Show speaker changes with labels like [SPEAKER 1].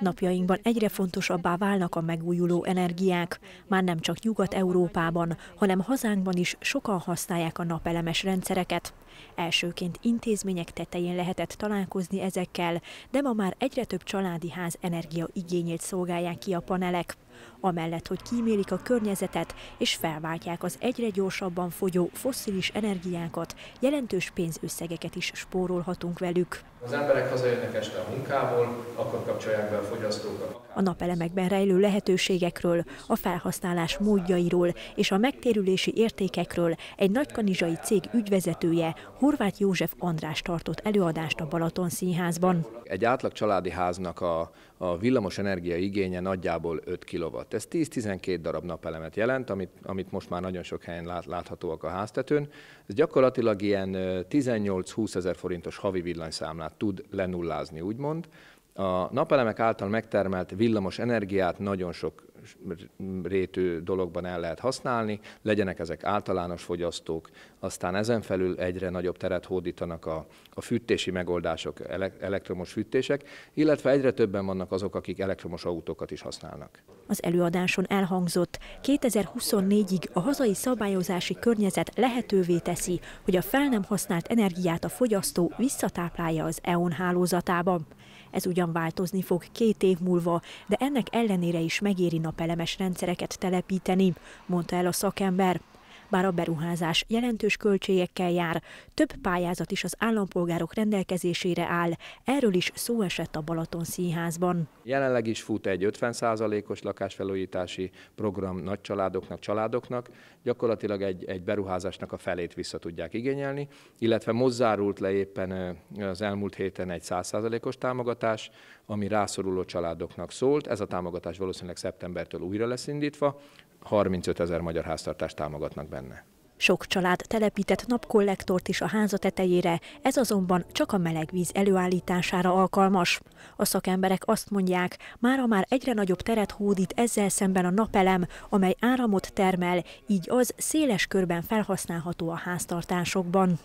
[SPEAKER 1] Napjainkban egyre fontosabbá válnak a megújuló energiák. Már nem csak Nyugat-Európában, hanem hazánkban is sokan használják a napelemes rendszereket. Elsőként intézmények tetején lehetett találkozni ezekkel, de ma már egyre több családi ház energia igényét szolgálják ki a panelek amellett, hogy kímélik a környezetet és felváltják az egyre gyorsabban fogyó fosszilis energiákat, jelentős pénzösszegeket is spórolhatunk velük.
[SPEAKER 2] Az emberek hazajönnek este a munkából, akkor kapcsolják be a fogyasztókat.
[SPEAKER 1] A napelemekben rejlő lehetőségekről, a felhasználás módjairól és a megtérülési értékekről egy nagykanizsai cég ügyvezetője Horváth József András tartott előadást a Balaton Színházban.
[SPEAKER 2] Egy átlag családi háznak a, a villamos energia igénye nagyjából 5 kg kW. Ez 10-12 darab napelemet jelent, amit, amit most már nagyon sok helyen lát, láthatóak a háztetőn. Ez gyakorlatilag ilyen 18-20 ezer forintos havi villanyszámlát tud lenullázni, úgymond. A napelemek által megtermelt villamos energiát nagyon sok rétű dologban el lehet használni, legyenek ezek általános fogyasztók, aztán ezen felül egyre nagyobb teret hódítanak a, a fűtési megoldások, elektromos fűtések, illetve egyre többen vannak azok, akik elektromos autókat is használnak.
[SPEAKER 1] Az előadáson elhangzott, 2024-ig a hazai szabályozási környezet lehetővé teszi, hogy a fel nem használt energiát a fogyasztó visszatáplálja az EON hálózatába. Ez ugyan változni fog két év múlva, de ennek ellenére is megéri napelemes rendszereket telepíteni, mondta el a szakember. Bár a beruházás jelentős költségekkel jár, több pályázat is az állampolgárok rendelkezésére áll, erről is szó esett a Balaton Színházban.
[SPEAKER 2] Jelenleg is fut egy 50%-os lakásfelújítási program nagy családoknak, családoknak, gyakorlatilag egy, egy beruházásnak a felét vissza tudják igényelni, illetve mozzárult le éppen az elmúlt héten egy 100%-os támogatás, ami rászoruló családoknak szólt. Ez a támogatás valószínűleg szeptembertől újra lesz indítva, 35 ezer magyar háztartást támogatnak benne benne.
[SPEAKER 1] Sok család telepített napkollektort is a háza tetejére, ez azonban csak a melegvíz előállítására alkalmas. A szakemberek azt mondják, mára már egyre nagyobb teret hódít ezzel szemben a napelem, amely áramot termel, így az széles körben felhasználható a háztartásokban.